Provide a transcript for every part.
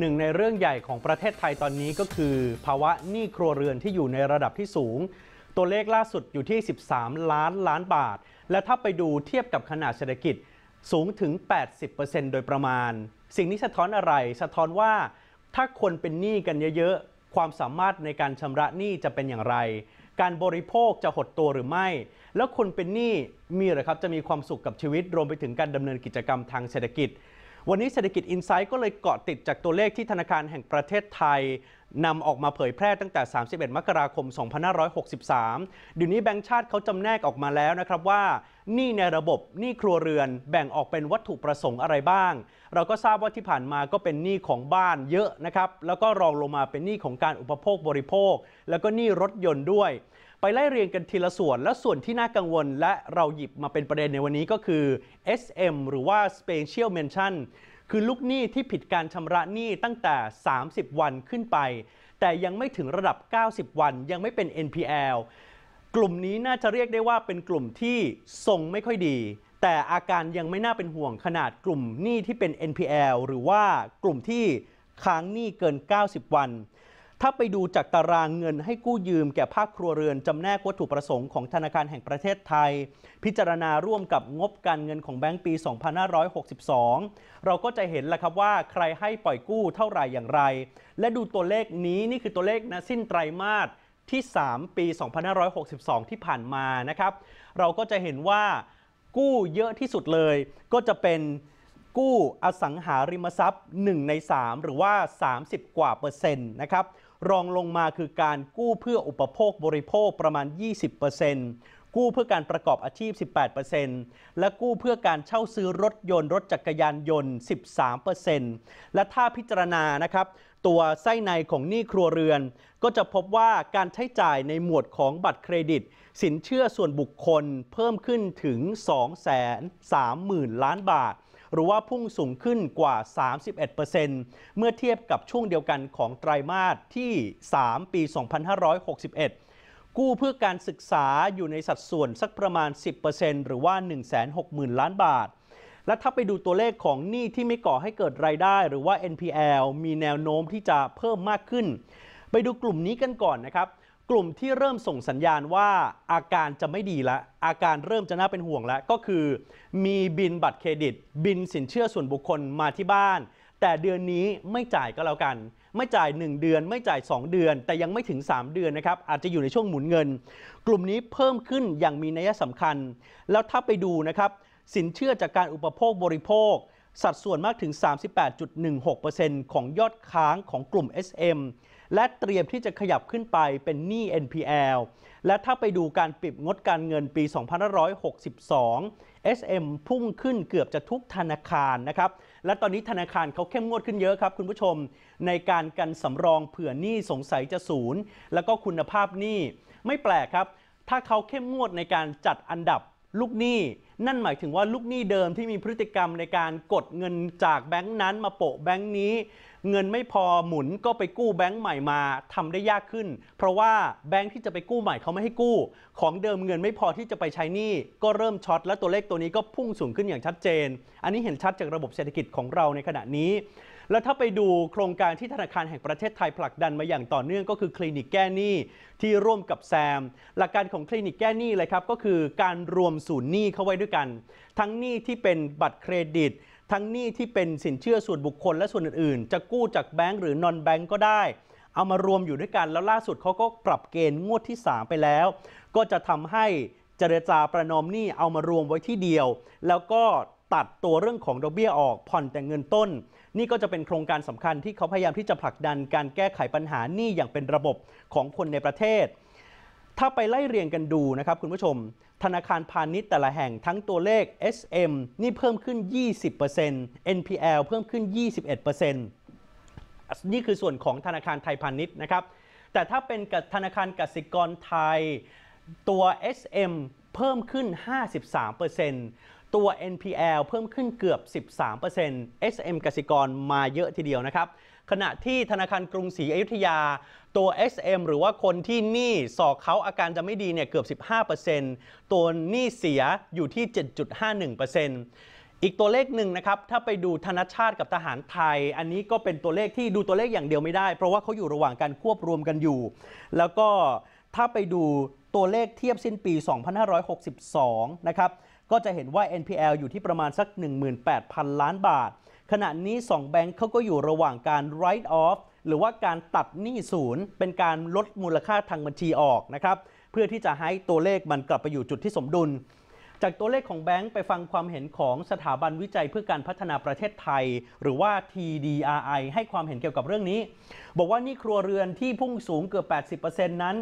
หนึ่งในเรื่องใหญ่ของประเทศไทยตอนนี้ก็คือ ภาวะหนี้ครัวเรือนที่อยู่ในระดับที่สูง ตัวเลขล่าสุดอยู่ที่ 13 ล้านล้านบาท และถ้าไปดูเทียบกับขนาดเศรษฐกิจสูงถึง 80%โดยประมาณ สิ่งนี้สะท้อนอะไรสะท้อนว่า ถ้าคนเป็นหนี้กันเยอะๆ ความสามารถในการชำระหนี้จะเป็นอย่างไร การบริโภคจะหดตัวหรือไม่ แล้วคนเป็นหนี้มีหรือครับจะมีความสุขกับชีวิตรวมไปถึงการดำเนินกิจกรรมทางเศรษฐกิจวันนี้เศรษฐกิจอินไซต์ก็เลยเกาะติดจากตัวเลขที่ธนาคารแห่งประเทศไทยนำออกมาเผยแพร่ตั้งแต่ 31 มกราคม2563 เดี๋ยวนี้แบงก์ชาติเขาจำแนกออกมาแล้วนะครับว่า นี่ในระบบนี่ครัวเรือนแบ่งออกเป็นวัตถุประสงค์อะไรบ้าง เราก็ทราบว่าที่ผ่านมาก็เป็นหนี้ของบ้านเยอะนะครับ แล้วก็รองลงมาเป็นหนี้ของการอุปโภคบริโภค แล้วก็หนี้รถยนต์ด้วยไปไล่เรียงกันทีละส่วนและส่วนที่น่ากังวล และเราหยิบมาเป็นประเด็นในวันนี้ก็คือ SM หรือว่า Special Mention คือลูกหนี้ที่ผิดการชำระหนี้ตั้งแต่ 30 วันขึ้นไป แต่ยังไม่ถึงระดับ 90 วันยังไม่เป็น NPL กลุ่มนี้น่าจะเรียกได้ว่าเป็นกลุ่มที่ทรงไม่ค่อยดี แต่อาการยังไม่น่าเป็นห่วงขนาดกลุ่มหนี้ที่เป็น NPL หรือว่ากลุ่มที่ค้างหนี้เกิน 90 วันถ้าไปดูจากตารางเงินให้กู้ยืมแก่ภาคครัวเรือน จำแนกวัตถุประสงค์ของธนาคารแห่งประเทศไทย พิจารณาร่วมกับงบการเงินของแบงก์ปี 2562 เราก็จะเห็นแล้วครับว่าใครให้ปล่อยกู้เท่าไหร่อย่างไร และดูตัวเลขนี้นี่คือตัวเลขนะสิ้นไตรมาสที่ 3 ปี 2562 ที่ผ่านมานะครับ เราก็จะเห็นว่ากู้เยอะที่สุดเลย ก็จะเป็นกู้อสังหาริมทรัพย์ 1 ใน 3 หรือว่า 30 กว่าเปอร์เซ็นต์นะครับรองลงมาคือการกู้เพื่ออุปโภคบริโภคประมาณ 20%กู้เพื่อการประกอบอาชีพ 18%และกู้เพื่อการเช่าซื้อรถยนต์รถจักรยานยนต์ 13%และถ้าพิจารณานะครับ ตัวไส้ในของหนี้ครัวเรือน ก็จะพบว่าการใช้จ่ายในหมวดของบัตรเครดิต สินเชื่อส่วนบุคคลเพิ่มขึ้นถึง 2 3 0 0 0 0 ล้านบาทหรือว่าพุ่งสูงขึ้นกว่า 31%เมื่อเทียบกับช่วงเดียวกันของไตรมาสที่ 3 ปี 2561 กู้เพื่อการศึกษาอยู่ในสัดส่วนสักประมาณ 10%หรือว่า 160,000 ล้านบาท และถ้าไปดูตัวเลขของหนี้ที่ไม่ก่อให้เกิดรายได้หรือว่า NPL มีแนวโน้มที่จะเพิ่มมากขึ้น ไปดูกลุ่มนี้กันก่อนนะครับกลุ่มที่เริ่มส่งสัญญาณว่าอาการจะไม่ดีแล้วอาการเริ่มจะน่าเป็นห่วงแล้วก็คือ มีบินบัตรเครดิต บินสินเชื่อส่วนบุคคลมาที่บ้าน แต่เดือนนี้ไม่จ่ายก็แล้วกัน ไม่จ่าย 1 เดือน ไม่จ่าย 2 เดือนแต่ยังไม่ถึง 3 เดือนนะครับอาจจะอยู่ในช่วงหมุนเงิน กลุ่มนี้เพิ่มขึ้นอย่างมีนัยสำคัญ แล้วถ้าไปดูนะครับ สินเชื่อจากการอุปโภคบริโภค สัดส่วนมากถึง 38.16%ของยอดค้างของกลุ่ม SM และเตรียมที่จะขยับขึ้นไปเป็นหนี้ NPL และถ้าไปดูการปิดงดการเงินปี 2562 SM พุ่งขึ้นเกือบจะทุกธนาคารนะครับ และตอนนี้ธนาคารเขาเข้มงวดขึ้นเยอะครับคุณผู้ชมในการกันสำรองเผื่อหนี้สงสัยจะศูนย์ แล้วก็คุณภาพหนี้ไม่แปลกครับ ถ้าเขาเข้มงวดในการจัดอันดับลูกหนี้นั่นหมายถึงว่าลูกหนี้เดิมที่มีพฤติกรรมในการกดเงินจากแบงค์นั้นมาโปะแบงค์นี้ เงินไม่พอหมุนก็ไปกู้แบงค์ใหม่มาทำได้ยากขึ้น เพราะว่าแบงค์ที่จะไปกู้ใหม่เขาไม่ให้กู้ ของเดิมเงินไม่พอที่จะไปใช้หนี้ก็เริ่มช็อตและตัวเลขตัวนี้ก็พุ่งสูงขึ้นอย่างชัดเจน อันนี้เห็นชัดจากระบบเศรษฐกิจของเราในขณะนี้และถ้าไปดูโครงการที่ธนาคารแห่งประเทศไทยผลักดันมาอย่างต่อเนื่องก็คือคลินิกแก้หนี้ที่ร่วมกับแซม หลักการของคลินิกแก้หนี้เลยครับก็คือการรวมศูนย์หนี้เข้าไว้ด้วยกัน ทั้งหนี้ที่เป็นบัตรเครดิต ทั้งหนี้ที่เป็นสินเชื่อส่วนบุคคลและส่วนอื่นๆจะกู้จากแบงก์หรือนอนแบงก์ก็ได้เอามารวมอยู่ด้วยกันแล้วล่าสุดเขาก็ปรับเกณฑ์งวดที่3ไปแล้ว ก็จะทำให้เจรจาประนอมหนี้เอามารวมไว้ที่เดียว แล้วก็ตัดตัวเรื่องของดอกเบี้ยออกผ่อนแต่เงินต้นนี่ก็จะเป็นโครงการสำคัญที่เขาพยายามที่จะผลักดันการแก้ไขปัญหานี่อย่างเป็นระบบของคนในประเทศ ถ้าไปไล่เรียงกันดูนะครับคุณผู้ชม ธนาคารพาณิชย์ แต่ละแห่งทั้งตัวเลข SM นี่เพิ่มขึ้น 20% NPL เพิ่มขึ้น 21%นี่คือส่วนของธนาคารไทยพาณิชย์นะครับ แต่ถ้าเป็นกับธนาคารกสิกรไทย ตัว SM เพิ่มขึ้น 53%ตัว NPL เพิ่มขึ้นเกือบ 13% SM กสิกรมาเยอะทีเดียวนะครับ ขณะที่ธนาคารกรุงศรีอยุธยา ตัว SM หรือว่าคนที่หนี้สอกเขาอาการจะไม่ดีเนี่ยเกือบ 15%ตัวหนี้เสียอยู่ที่ 7.51%อีกตัวเลขหนึ่งนะครับถ้าไปดูธนชาติกับทหารไทย อันนี้ก็เป็นตัวเลขที่ดูตัวเลขอย่างเดียวไม่ได้ เพราะว่าเขาอยู่ระหว่างการควบรวมกันอยู่ แล้วก็ถ้าไปดูตัวเลขเทียบสิ้นปี 2562 นะครับก็จะเห็นว่า NPL อยู่ที่ประมาณสัก 18,000 ล้านบาท ขณะนี้ 2 แบงค์เขาก็อยู่ระหว่างการ write off หรือว่าการตัดหนี้ศูนย์เป็นการลดมูลค่าทางบัญชีออกนะครับเพื่อที่จะให้ตัวเลขมันกลับไปอยู่จุดที่สมดุล จากตัวเลขของแบงค์ไปฟังความเห็นของสถาบันวิจัยเพื่อการพัฒนาประเทศไทย หรือว่า TDRI ให้ความเห็นเกี่ยวกับเรื่องนี้ บอกว่านี่ครัวเรือนที่พุ่งสูงเกือบ80%นั้น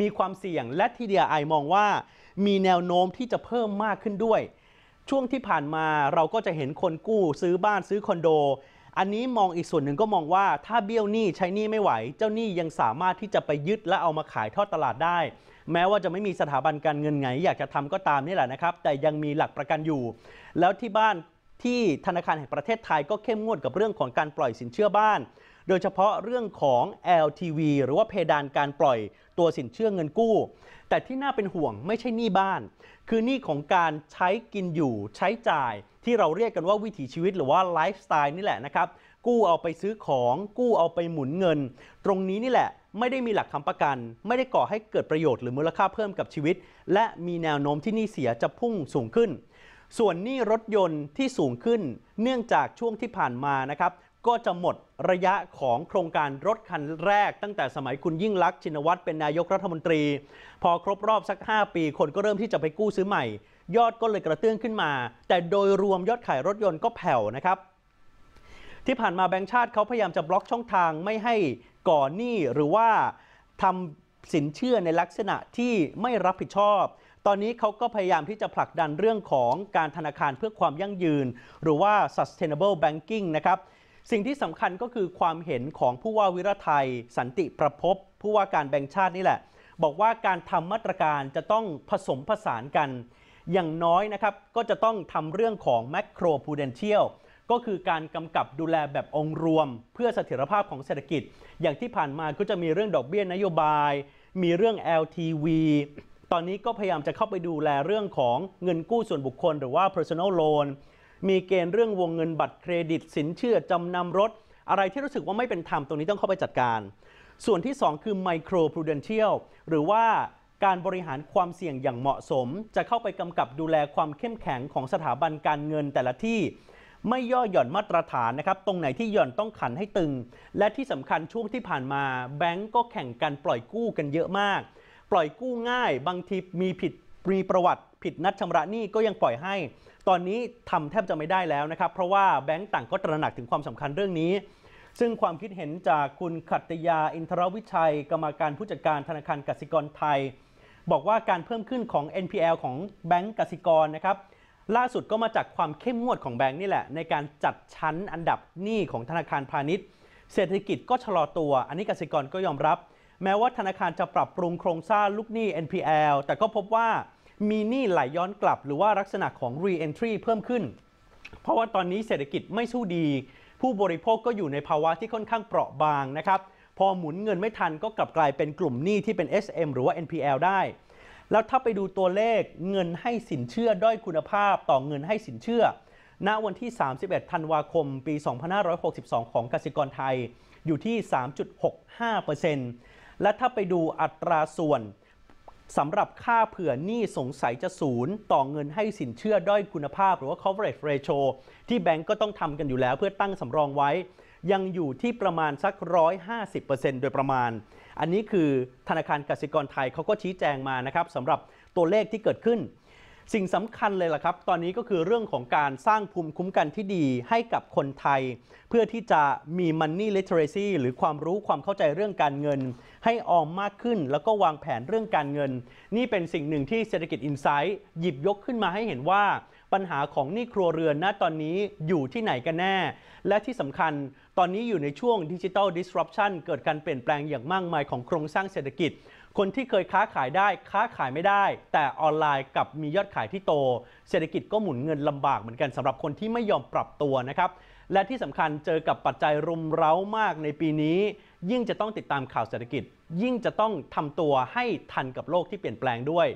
มีความเสี่ยงและ TDRI มองว่ามีแนวโน้มที่จะเพิ่มมากขึ้นด้วย ช่วงที่ผ่านมาเราก็จะเห็นคนกู้ซื้อบ้านซื้อคอนโด อันนี้มองอีกส่วนหนึ่งก็มองว่า ถ้าเบี้ยวหนี้ใช้หนี้ไม่ไหว เจ้าหนี้ยังสามารถที่จะไปยึดและเอามาขายทอดตลาดได้ แม้ว่าจะไม่มีสถาบันการเงินไง อยากจะทำก็ตามนี่แหละนะครับ แต่ยังมีหลักประกันอยู่ แล้วที่บ้านที่ธนาคารแห่งประเทศไทยก็เข้มงวดกับเรื่องของการปล่อยสินเชื่อบ้าน โดยเฉพาะเรื่องของ LTV หรือว่าเพดานการปล่อยตัวสินเชื่อเงินกู้ แต่ที่น่าเป็นห่วงไม่ใช่หนี้บ้าน คือหนี้ของการใช้กินอยู่ใช้จ่ายที่เราเรียกกันว่าวิถีชีวิตหรือว่าไลฟ์สไตล์นี่แหละนะครับ กู้เอาไปซื้อของกู้เอาไปหมุนเงิน ตรงนี้นี่แหละ ไม่ได้มีหลักคำประกัน ไม่ได้ก่อให้เกิดประโยชน์หรือมูลค่าเพิ่มกับชีวิต และมีแนวโน้มที่หนี้เสียจะพุ่งสูงขึ้น ส่วนหนี้รถยนต์ที่สูงขึ้นเนื่องจากช่วงที่ผ่านมานะครับก็จะหมดระยะของโครงการรถคันแรกตั้งแต่สมัยคุณยิ่งลักษณ์ชินวัตรเป็นนายกรัฐมนตรี พอครบรอบสัก 5 ปี คนก็เริ่มที่จะไปกู้ซื้อใหม่ ยอดก็เลยกระเตื้องขึ้นมา แต่โดยรวมยอดขายรถยนต์ก็แผ่วนะครับ ที่ผ่านมาแบงก์ชาติเขาพยายามจะบล็อกช่องทางไม่ให้ก่อนหนี้ หรือว่าทำสินเชื่อในลักษณะที่ไม่รับผิดชอบ ตอนนี้เขาก็พยายามที่จะผลักดันเรื่องของการธนาคารเพื่อความยั่งยืน หรือว่า sustainable banking นะครับสิ่งที่สำคัญก็คือความเห็นของผู้ว่าวิรไทย สันติประพบ ผู้ว่าการแบ่งชาตินี่แหละ บอกว่าการทำมาตรการจะต้องผสมผสานกัน อย่างน้อยนะครับก็จะต้องทำเรื่องของแมกโรพูเดนเชียลก็คือการกำกับดูแลแบบองค์รวม เพื่อเสถียรภาพของเศรษฐกิจ อย่างที่ผ่านมาก็จะมีเรื่องดอกเบี้ยนโยบาย มีเรื่อง LTV ตอนนี้ก็พยายามจะเข้าไปดูแลเรื่องของเงินกู้ส่วนบุคคลหรือว่า personal loan มีเกณฑ์เรื่องวงเงินบัตรเครดิต สินเชื่อจำนำรถ อะไรที่รู้สึกว่าไม่เป็นธรรมตรงนี้ต้องเข้าไปจัดการ ส่วนที่ 2 คือไมโครพรูเดนเชียลหรือว่าการบริหารความเสี่ยงอย่างเหมาะสม จะเข้าไปกำกับดูแลความเข้มแข็งของสถาบันการเงินแต่ละที่ไม่ย่อหย่อนมาตรฐานนะครับ ตรงไหนที่หย่อนต้องขันให้ตึง และที่สำคัญช่วงที่ผ่านมาแบงก์ก็แข่งกันปล่อยกู้กันเยอะมาก ปล่อยกู้ง่าย บางทีมีผิดมีประวัติ ผิดนัดชำระหนี้ก็ยังปล่อยให้ตอนนี้ทำแทบจะไม่ได้แล้วนะครับ เพราะว่าแบงก์ต่างก็ตระหนักถึงความสำคัญเรื่องนี้ ซึ่งความคิดเห็นจากคุณขัตยาอินทรวิชัย กรรมการผู้จัดการธนาคารกสิกรไทย บอกว่าการเพิ่มขึ้นของ NPL ของแบงก์กสิกรนะครับ ล่าสุดก็มาจากความเข้มงวดของแบงก์นี่แหละ ในการจัดชั้นอันดับหนี้ของธนาคารพาณิชย์ เศรษฐกิจก็ชะลอตัว อันนี้กสิกรก็ยอมรับ แม้ว่าธนาคารจะปรับปรุงโครงสร้างลูกหนี้ NPL แต่ก็พบว่ามีหนี้ไหลย้อนกลับหรือว่าลักษณะของ re-entry เพิ่มขึ้น เพราะว่าตอนนี้เศรษฐกิจไม่สู้ดี ผู้บริโภคก็อยู่ในภาวะที่ค่อนข้างเปราะบางนะครับ พอหมุนเงินไม่ทันก็กลับกลายเป็นกลุ่มหนี้ที่เป็น SM หรือว่า NPL ได้ แล้วถ้าไปดูตัวเลขเงินให้สินเชื่อด้อยคุณภาพ ต่อเงินให้สินเชื่อณวันที่ 31 ธันวาคม ปี 2562 ของกสิกรไทยอยู่ที่ 3.65%และถ้าไปดูอัตราส่วนสำหรับค่าเผื่อหนี้สงสัยจะศูนย์ต่อเงินให้สินเชื่อด้อยคุณภาพหรือว่า coverage ratio ที่แบงก์ก็ต้องทำกันอยู่แล้วเพื่อตั้งสำรองไว้ ยังอยู่ที่ประมาณสัก 150%โดยประมาณ อันนี้คือธนาคารกสิกรไทยเขาก็ชี้แจงมานะครับสำหรับตัวเลขที่เกิดขึ้นสิ่งสำคัญเลยล่ะครับ ตอนนี้ก็คือเรื่องของการสร้างภูมิคุ้มกันที่ดีให้กับคนไทย เพื่อที่จะมี Money Literacy หรือความรู้ความเข้าใจเรื่องการเงิน ให้ออมมากขึ้นแล้วก็วางแผนเรื่องการเงิน นี่เป็นสิ่งหนึ่งที่เศรษฐกิจอินไซต์หยิบยกขึ้นมาให้เห็นว่าปัญหาของหนี้ครัวเรือนณตอนนี้อยู่ที่ไหนกันแน่ และที่สำคัญตอนนี้อยู่ในช่วงดิจิทัล disruption เกิดการเปลี่ยนแปลงอย่างมากมายของโครงสร้างเศรษฐกิจ คนที่เคยค้าขายได้ค้าขายไม่ได้ แต่ออนไลน์กับมียอดขายที่โต เศรษฐกิจก็หมุนเงินลำบากเหมือนกันสำหรับคนที่ไม่ยอมปรับตัวนะครับ และที่สำคัญเจอกับปัจจัยรุมเร้ามากในปีนี้ ยิ่งจะต้องติดตามข่าวเศรษฐกิจ ยิ่งจะต้องทำตัวให้ทันกับโลกที่เปลี่ยนแปลงด้วย